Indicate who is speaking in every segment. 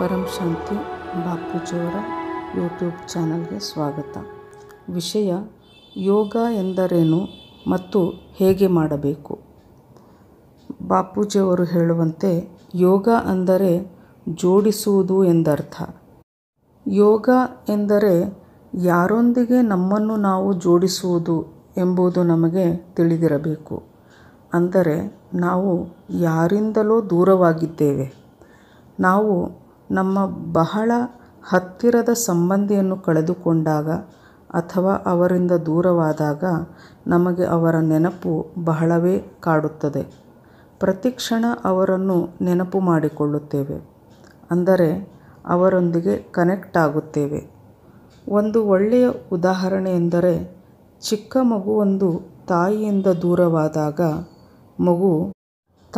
Speaker 1: ಪರಂ ಶಾಂತಿ ಬಾಪೂಜಿಯವರ YouTube ಚಾನಲ್ಗೆ ಸ್ವಾಗತ ವಿಷಯ ಯೋಗ ಎಂದರೇನು ಮತ್ತು ಹೇಗೆ ಮಾಡಬೇಕು ಬಾಪೂಜಿಯವರು ಹೇಳುವಂತೆ ಯೋಗ ಅಂದರೆ ಜೋಡಿಸುವುದು ಎಂದರ್ಥ ಯೋಗ ಎಂದರೆ ಯಾರೊಂದಿಗೆ ನಮ್ಮನ್ನು ನಾವು ಜೋಡಿಸುವುದು ಎಂಬುದು ನಮಗೆ ತಿಳಿದಿರಬೇಕು ಅಂದರೆ ನಾವು ಯಾರಿಂದಲೋ ದೂರವಾಗಿದ್ದೇವೆ ನಾವು ನಮ್ಮ ಬಹಳ ಹತ್ತಿರದ ಸಂಬಂಧಿಯನ್ನು ಕಳೆದುಕೊಂಡಾಗ ಅಥವಾ ಅವರಿಂದ ದೂರವಾದಾಗ ನಮಗೆ ಅವರ ನೆನಪು ಬಹಳವೇ ಕಾಡುತ್ತದೆ ಪ್ರತಿ ಕ್ಷಣ ಅವರನ್ನು ನೆನಪು ಮಾಡಿಕೊಳ್ಳುತ್ತೇವೆ ಅಂದರೆ ಅವರೊಂದಿಗೆ ಕನೆಕ್ಟ್ ಆಗುತ್ತೇವೆ ಒಂದು ಒಳ್ಳೆಯ ಉದಾಹರಣೆ ಎಂದರೆ ಚಿಕ್ಕ ಮಗುವೊಂದು ತಾಯಿಯಿಂದ ದೂರವಾದಾಗ ಮಗು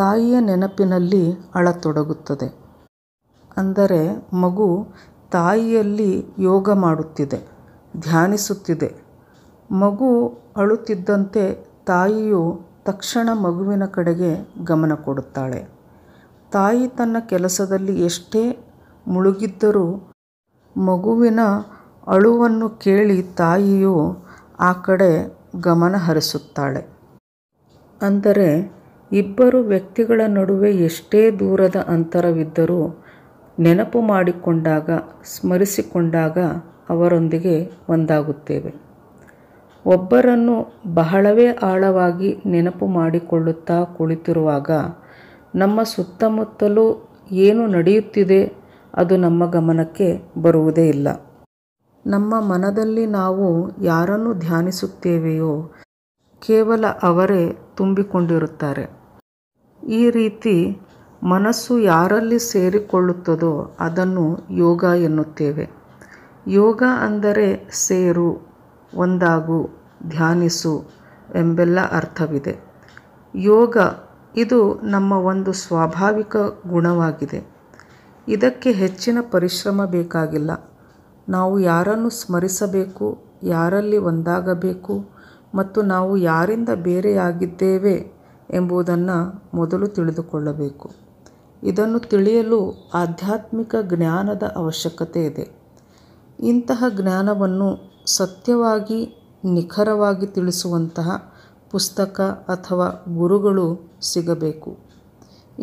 Speaker 1: ತಾಯಿಯ ನೆನಪಿನಲ್ಲಿ ಅಳತೊಡಗುತ್ತದೆ ಅಂದರೆ ಮಗು ತಾಯಿಯಲ್ಲಿ ಯೋಗ ಮಾಡುತ್ತಿದೆ ಧ್ಯಾನಿಸುತ್ತಿದೆ ಮಗು ಅಳುತ್ತಿದ್ದಂತೆ ತಾಯಿಯು ತಕ್ಷಣ ಮಗುವಿನ ಕಡೆಗೆ ಗಮನ ಕೊಡುತ್ತಾಳೆ ತಾಯಿ ತನ್ನ ಕೆಲಸದಲ್ಲಿ ಎಷ್ಟೇ ಮುಳುಗಿದ್ದರೂ ಮಗುವಿನ ಅಳುವನ್ನು ಕೇಳಿ ತಾಯಿಯು ಆ ಕಡೆ ಗಮನ ಹರಿಸುತ್ತಾಳೆ ಅಂದರೆ ಇಬ್ಬರು ವ್ಯಕ್ತಿಗಳ ನಡುವೆ ಎಷ್ಟೇ ದೂರದ ಅಂತರವಿದ್ದರೂ ನೆನಪು ಮಾಡಿಕೊಂಡಾಗ ಸ್ಮರಿಸಿಕೊಂಡಾಗ ಅವರೊಂದಿಗೆ ಒಂದಾಗುತ್ತೇವೆ ಒಬ್ಬರನ್ನು ಬಹಳವೇ ಆಳವಾಗಿ ನೆನಪು ಮಾಡಿಕೊಳ್ಳುತ್ತಾ ಕುಳಿತಿರುವಾಗ ನಮ್ಮ ಸುತ್ತಮುತ್ತಲೂ ಏನು ನಡೆಯುತ್ತಿದೆ ಅದು ನಮ್ಮ ಗಮನಕ್ಕೆ ಬರುವುದೇ ಇಲ್ಲ ನಮ್ಮ ಮನದಲ್ಲಿ ನಾವು ಯಾರನ್ನು ಧ್ಯಾನಿಸುತ್ತೇವೆಯೋ ಕೇವಲ ಅವರೇ ತುಂಬಿಕೊಂಡಿರುತ್ತಾರೆ ಈ ರೀತಿ ಮನಸ್ಸು ಯಾರಲ್ಲಿ ಸೇರಿಕೊಳ್ಳುತ್ತದೋ ಅದನ್ನು ಯೋಗ ಎನ್ನುತ್ತೇವೆ ಯೋಗ ಅಂದರೆ ಸೇರು ಒಂದಾಗು ಧ್ಯಾನಿಸು ಎಂಬೆಲ್ಲ ಅರ್ಥವಿದೆ ಯೋಗ ಇದು ನಮ್ಮ ಒಂದು ಸ್ವಾಭಾವಿಕ ಗುಣವಾಗಿದೆ ಇದಕ್ಕೆ ಹೆಚ್ಚಿನ ಪರಿಶ್ರಮ ಬೇಕಾಗಿಲ್ಲ ನಾವು ಯಾರನ್ನು ಸ್ಮರಿಸಬೇಕು ಯಾರಲ್ಲಿ ಒಂದಾಗಬೇಕು ಮತ್ತು ನಾವು ಯಾರಿಂದ ಬೇರೆಯಾಗಿದ್ದೇವೆ ಎಂಬುದನ್ನು ಮೊದಲು ತಿಳಿದುಕೊಳ್ಳಬೇಕು ಇದನ್ನು ತಿಳಿಯಲು ಆಧ್ಯಾತ್ಮಿಕ ಜ್ಞಾನದ ಅವಶ್ಯಕತೆ ಇದೆ ಇಂತಹ ಜ್ಞಾನವನ್ನು ಸತ್ಯವಾಗಿ ನಿಖರವಾಗಿ ತಿಳಿಸುವಂತಹ ಪುಸ್ತಕ ಅಥವಾ ಗುರುಗಳು ಸಿಗಬೇಕು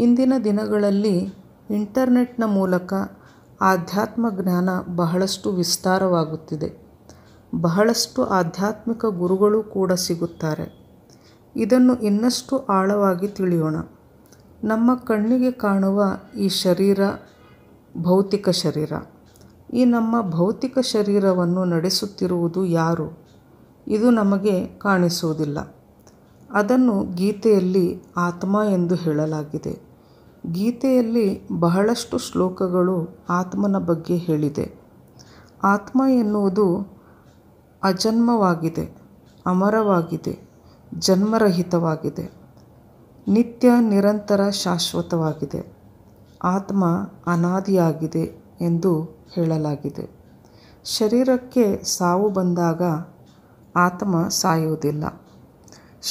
Speaker 1: ಇಂದಿನ ದಿನಗಳಲ್ಲಿ ಇಂಟರ್ನೆಟ್ನ ಮೂಲಕ ಆಧ್ಯಾತ್ಮ ಜ್ಞಾನ ಬಹಳಷ್ಟು ವಿಸ್ತಾರವಾಗುತ್ತಿದೆ ಬಹಳಷ್ಟು ಆಧ್ಯಾತ್ಮಿಕ ಗುರುಗಳು ಕೂಡ ಸಿಗುತ್ತಾರೆ ಇದನ್ನು ಇನ್ನಷ್ಟು ಆಳವಾಗಿ ತಿಳಿಯೋಣ ನಮ್ಮ ಕಣ್ಣಿಗೆ ಕಾಣುವ ಈ ಶರೀರ ಭೌತಿಕ ಶರೀರ ಈ ನಮ್ಮ ಭೌತಿಕ ಶರೀರವನ್ನು ನಡೆಸುತ್ತಿರುವುದು ಯಾರು ಇದು ನಮಗೆ ಕಾಣಿಸುವುದಿಲ್ಲ ಅದನ್ನು ಗೀತೆಯಲ್ಲಿ ಆತ್ಮ ಎಂದು ಹೇಳಲಾಗಿದೆ ಗೀತೆಯಲ್ಲಿ ಬಹಳಷ್ಟು ಶ್ಲೋಕಗಳು ಆತ್ಮನ ಬಗ್ಗೆ ಹೇಳಿದೆ ಆತ್ಮ ಎನ್ನುವುದು ಅಜನ್ಮವಾಗಿದೆ ಅಮರವಾಗಿದೆ ಜನ್ಮರಹಿತವಾಗಿದೆ ನಿತ್ಯ ನಿರಂತರ ಶಾಶ್ವತವಾಗಿದೆ ಆತ್ಮ ಅನಾದಿಯಾಗಿದೆ ಎಂದು ಹೇಳಲಾಗಿದೆ ಶರೀರಕ್ಕೆ ಸಾವು ಬಂದಾಗ ಆತ್ಮ ಸಾಯುವುದಿಲ್ಲ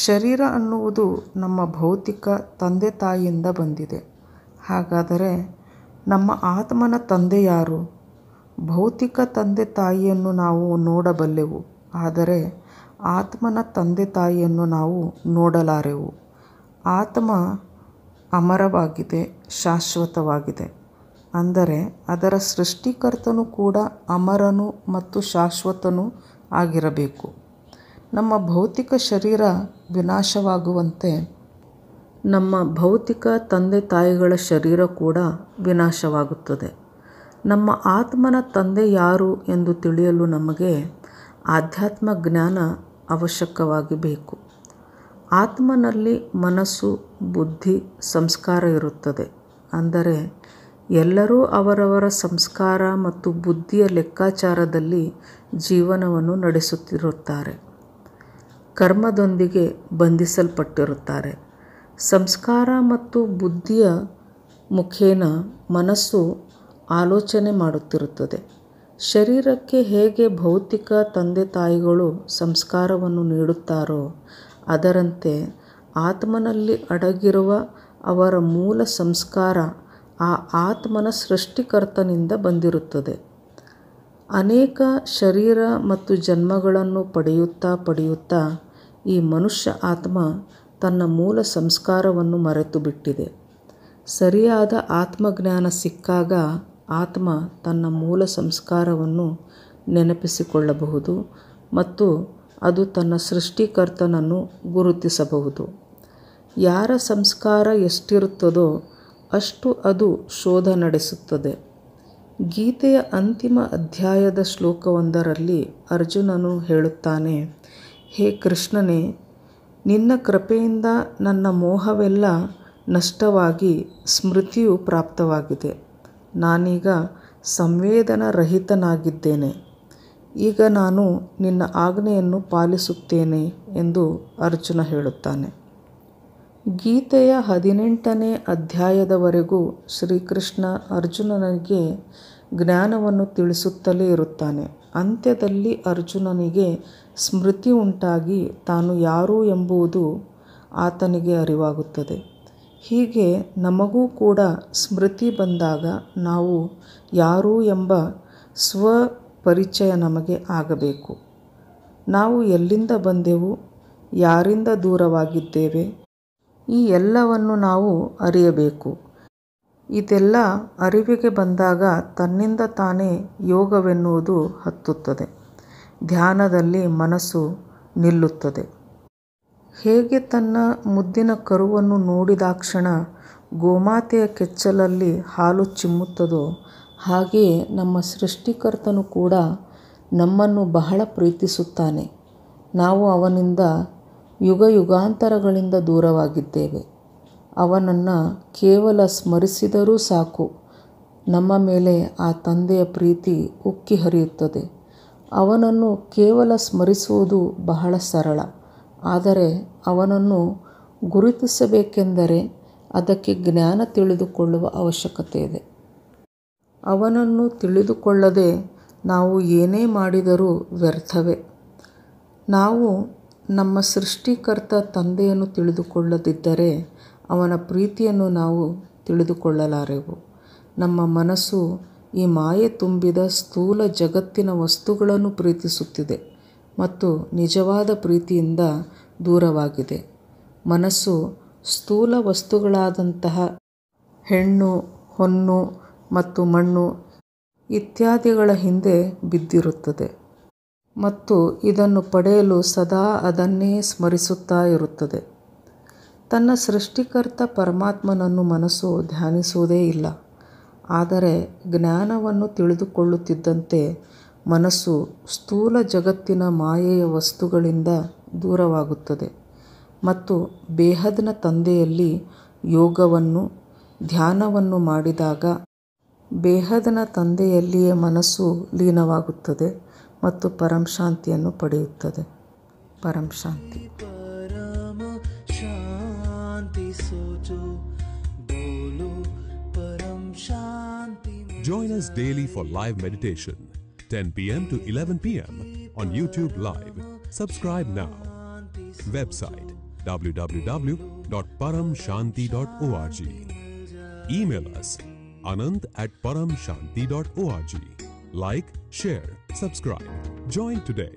Speaker 1: ಶರೀರ ಅನ್ನುವುದು ನಮ್ಮ ಭೌತಿಕ ತಂದೆ ತಾಯಿಯಿಂದ ಬಂದಿದೆ ಹಾಗಾದರೆ ನಮ್ಮ ಆತ್ಮನ ತಂದೆ ಯಾರು ಭೌತಿಕ ತಂದೆ ತಾಯಿಯನ್ನು ನಾವು ನೋಡಬಲ್ಲೆವು ಆದರೆ ಆತ್ಮನ ತಂದೆ ತಾಯಿಯನ್ನು ನಾವು ನೋಡಲಾರೆವು ಆತ್ಮ ಅಮರವಾಗಿದೆ ಶಾಶ್ವತವಾಗಿದೆ ಅಂದರೆ ಅದರ ಸೃಷ್ಟಿಕರ್ತನು ಕೂಡ ಅಮರನು ಮತ್ತು ಶಾಶ್ವತನೂ ಆಗಿರಬೇಕು ನಮ್ಮ ಭೌತಿಕ ಶರೀರ ವಿನಾಶವಾಗುವಂತೆ ನಮ್ಮ ಭೌತಿಕ ತಂದೆ ತಾಯಿಗಳ ಶರೀರ ಕೂಡ ವಿನಾಶವಾಗುತ್ತದೆ ನಮ್ಮ ಆತ್ಮನ ತಂದೆ ಯಾರು ಎಂದು ತಿಳಿಯಲು ನಮಗೆ ಆಧ್ಯಾತ್ಮ ಜ್ಞಾನ ಅವಶ್ಯಕವಾಗಿ ಬೇಕು ಆತ್ಮನಲ್ಲಿ ಮನಸ್ಸು ಬುದ್ಧಿ ಸಂಸ್ಕಾರ ಇರುತ್ತದೆ ಅಂದರೆ ಎಲ್ಲರೂ ಅವರವರ ಸಂಸ್ಕಾರ ಮತ್ತು ಬುದ್ಧಿಯ ಲೆಕ್ಕಾಚಾರದಲ್ಲಿ ಜೀವನವನ್ನು ನಡೆಸುತ್ತಿರುತ್ತಾರೆ ಕರ್ಮದೊಂದಿಗೆ ಬಂಧಿಸಲ್ಪಟ್ಟಿರುತ್ತಾರೆ ಸಂಸ್ಕಾರ ಮತ್ತು ಬುದ್ಧಿಯ ಮುಖೇನ ಮನಸ್ಸು ಆಲೋಚನೆ ಮಾಡುತ್ತಿರುತ್ತದೆ ಶರೀರಕ್ಕೆ ಹೇಗೆ ಭೌತಿಕ ತಂದೆ ತಾಯಿಗಳು ಸಂಸ್ಕಾರವನ್ನು ನೀಡುತ್ತಾರೋ ಅದರಂತೆ ಆತ್ಮನಲ್ಲಿ ಅಡಗಿರುವ ಅವರ ಮೂಲ ಸಂಸ್ಕಾರ ಆ ಆತ್ಮನ ಸೃಷ್ಟಿಕರ್ತನಿಂದ ಬಂದಿರುತ್ತದೆ ಅನೇಕ ಶರೀರ ಮತ್ತು ಜನ್ಮಗಳನ್ನು ಪಡೆಯುತ್ತಾ ಪಡೆಯುತ್ತಾ ಈ ಮನುಷ್ಯ ಆತ್ಮ ತನ್ನ ಮೂಲ ಸಂಸ್ಕಾರವನ್ನು ಮರೆತು ಬಿಟ್ಟಿದೆ ಸರಿಯಾದ ಆತ್ಮಜ್ಞಾನ ಸಿಕ್ಕಾಗ ಆತ್ಮ ತನ್ನ ಮೂಲ ಸಂಸ್ಕಾರವನ್ನು ನೆನಪಿಸಿಕೊಳ್ಳಬಹುದು ಮತ್ತು ಅದು ತನ್ನ ಸೃಷ್ಟಿಕರ್ತನನ್ನು ಗುರುತಿಸಬಹುದು ಯಾರ ಸಂಸ್ಕಾರ ಎಷ್ಟಿರುತ್ತದೋ ಅಷ್ಟು ಅದು ಶೋಧ ನಡೆಸುತ್ತದೆ ಗೀತೆಯ ಅಂತಿಮ ಅಧ್ಯಾಯದ ಶ್ಲೋಕವೊಂದರಲ್ಲಿ ಅರ್ಜುನನು ಹೇಳುತ್ತಾನೆ ಹೇ ಕೃಷ್ಣನೇ ನಿನ್ನ ಕೃಪೆಯಿಂದ ನನ್ನ ಮೋಹವೆಲ್ಲ ನಷ್ಟವಾಗಿ ಸ್ಮೃತಿಯು ಪ್ರಾಪ್ತವಾಗಿದೆ ನಾನೀಗ ರಹಿತನಾಗಿದ್ದೇನೆ ಈಗ ನಾನು ನಿನ್ನ ಆಜ್ಞೆಯನ್ನು ಪಾಲಿಸುತ್ತೇನೆ ಎಂದು ಅರ್ಜುನ ಹೇಳುತ್ತಾನೆ ಗೀತೆಯ ಹದಿನೆಂಟನೇ ಅಧ್ಯಾಯದವರೆಗೂ ಶ್ರೀಕೃಷ್ಣ ಅರ್ಜುನನಿಗೆ ಜ್ಞಾನವನ್ನು ತಿಳಿಸುತ್ತಲೇ ಇರುತ್ತಾನೆ ಅಂತ್ಯದಲ್ಲಿ ಅರ್ಜುನನಿಗೆ ಸ್ಮೃತಿ ಉಂಟಾಗಿ ತಾನು ಯಾರು ಎಂಬುದು ಆತನಿಗೆ ಅರಿವಾಗುತ್ತದೆ ಹೀಗೆ ನಮಗೂ ಕೂಡ ಸ್ಮೃತಿ ಬಂದಾಗ ನಾವು ಯಾರು ಎಂಬ ಸ್ವ ಪರಿಚಯ ನಮಗೆ ಆಗಬೇಕು ನಾವು ಎಲ್ಲಿಂದ ಬಂದೆವು ಯಾರಿಂದ ದೂರವಾಗಿದ್ದೇವೆ ಈ ಎಲ್ಲವನ್ನು ನಾವು ಅರಿಯಬೇಕು ಇದೆಲ್ಲ ಅರಿವಿಗೆ ಬಂದಾಗ ತನ್ನಿಂದ ತಾನೇ ಯೋಗವೆನ್ನುವುದು ಹತ್ತುತ್ತದೆ ಧ್ಯಾನದಲ್ಲಿ ಮನಸ್ಸು ನಿಲ್ಲುತ್ತದೆ ಹೇಗೆ ತನ್ನ ಮುದ್ದಿನ ಕರುವನ್ನು ನೋಡಿದಾಕ್ಷಣ ಗೋಮಾತೆಯ ಕೆಚ್ಚಲಲ್ಲಿ ಹಾಲು ಚಿಮ್ಮುತ್ತದೋ ಹಾಗೆಯೇ ನಮ್ಮ ಸೃಷ್ಟಿಕರ್ತನು ಕೂಡ ನಮ್ಮನ್ನು ಬಹಳ ಪ್ರೀತಿಸುತ್ತಾನೆ ನಾವು ಅವನಿಂದ ಯುಗ ಯುಗಾಂತರಗಳಿಂದ ದೂರವಾಗಿದ್ದೇವೆ ಅವನನ್ನು ಕೇವಲ ಸ್ಮರಿಸಿದರೂ ಸಾಕು ನಮ್ಮ ಮೇಲೆ ಆ ತಂದೆಯ ಪ್ರೀತಿ ಉಕ್ಕಿ ಹರಿಯುತ್ತದೆ ಅವನನ್ನು ಕೇವಲ ಸ್ಮರಿಸುವುದು ಬಹಳ ಸರಳ ಆದರೆ ಅವನನ್ನು ಗುರುತಿಸಬೇಕೆಂದರೆ ಅದಕ್ಕೆ ಜ್ಞಾನ ತಿಳಿದುಕೊಳ್ಳುವ ಅವಶ್ಯಕತೆ ಇದೆ ಅವನನ್ನು ತಿಳಿದುಕೊಳ್ಳದೆ ನಾವು ಏನೇ ಮಾಡಿದರೂ ವ್ಯರ್ಥವೇ ನಾವು ನಮ್ಮ ಸೃಷ್ಟಿಕರ್ತ ತಂದೆಯನ್ನು ತಿಳಿದುಕೊಳ್ಳದಿದ್ದರೆ ಅವನ ಪ್ರೀತಿಯನ್ನು ನಾವು ತಿಳಿದುಕೊಳ್ಳಲಾರೆವು ನಮ್ಮ ಮನಸ್ಸು ಈ ಮಾಯೆ ತುಂಬಿದ ಸ್ಥೂಲ ಜಗತ್ತಿನ ವಸ್ತುಗಳನ್ನು ಪ್ರೀತಿಸುತ್ತಿದೆ ಮತ್ತು ನಿಜವಾದ ಪ್ರೀತಿಯಿಂದ ದೂರವಾಗಿದೆ ಮನಸ್ಸು ಸ್ಥೂಲ ವಸ್ತುಗಳಾದಂತಹ ಹೆಣ್ಣು ಹೊನ್ನು ಮತ್ತು ಮಣ್ಣು ಇತ್ಯಾದಿಗಳ ಹಿಂದೆ ಬಿದ್ದಿರುತ್ತದೆ ಮತ್ತು ಇದನ್ನು ಪಡೆಯಲು ಸದಾ ಅದನ್ನೇ ಸ್ಮರಿಸುತ್ತಾ ಇರುತ್ತದೆ ತನ್ನ ಸೃಷ್ಟಿಕರ್ತ ಪರಮಾತ್ಮನನ್ನು ಮನಸ್ಸು ಧ್ಯಾನಿಸುವುದೇ ಇಲ್ಲ ಆದರೆ ಜ್ಞಾನವನ್ನು ತಿಳಿದುಕೊಳ್ಳುತ್ತಿದ್ದಂತೆ ಮನಸ್ಸು ಸ್ಥೂಲ ಜಗತ್ತಿನ ಮಾಯೆಯ ವಸ್ತುಗಳಿಂದ ದೂರವಾಗುತ್ತದೆ ಮತ್ತು ಬೇಹದ್ನ ತಂದೆಯಲ್ಲಿ ಯೋಗವನ್ನು ಧ್ಯಾನವನ್ನು ಮಾಡಿದಾಗ ಬೇಹದನ ತಂದೆಯಲ್ಲಿಯೇ ಮನಸ್ಸು ಲೀನವಾಗುತ್ತದೆ ಮತ್ತು ಪರಂ ಶಾಂತಿಯನ್ನು ಪಡೆಯುತ್ತದೆ ಪರಂ ಶಾಂತಿ ಪರಮ ಶಾಂತಿ ಸೋಚೋ ಬೋಲೋ ಪರಂ ಶಾಂತಿ Join us daily for live meditation 10 p.m. to 11 p.m. on YouTube Live. Subscribe now. Website www.paramshanti.org. Email us anand at paramshanti.org. Like, share, subscribe. Join today.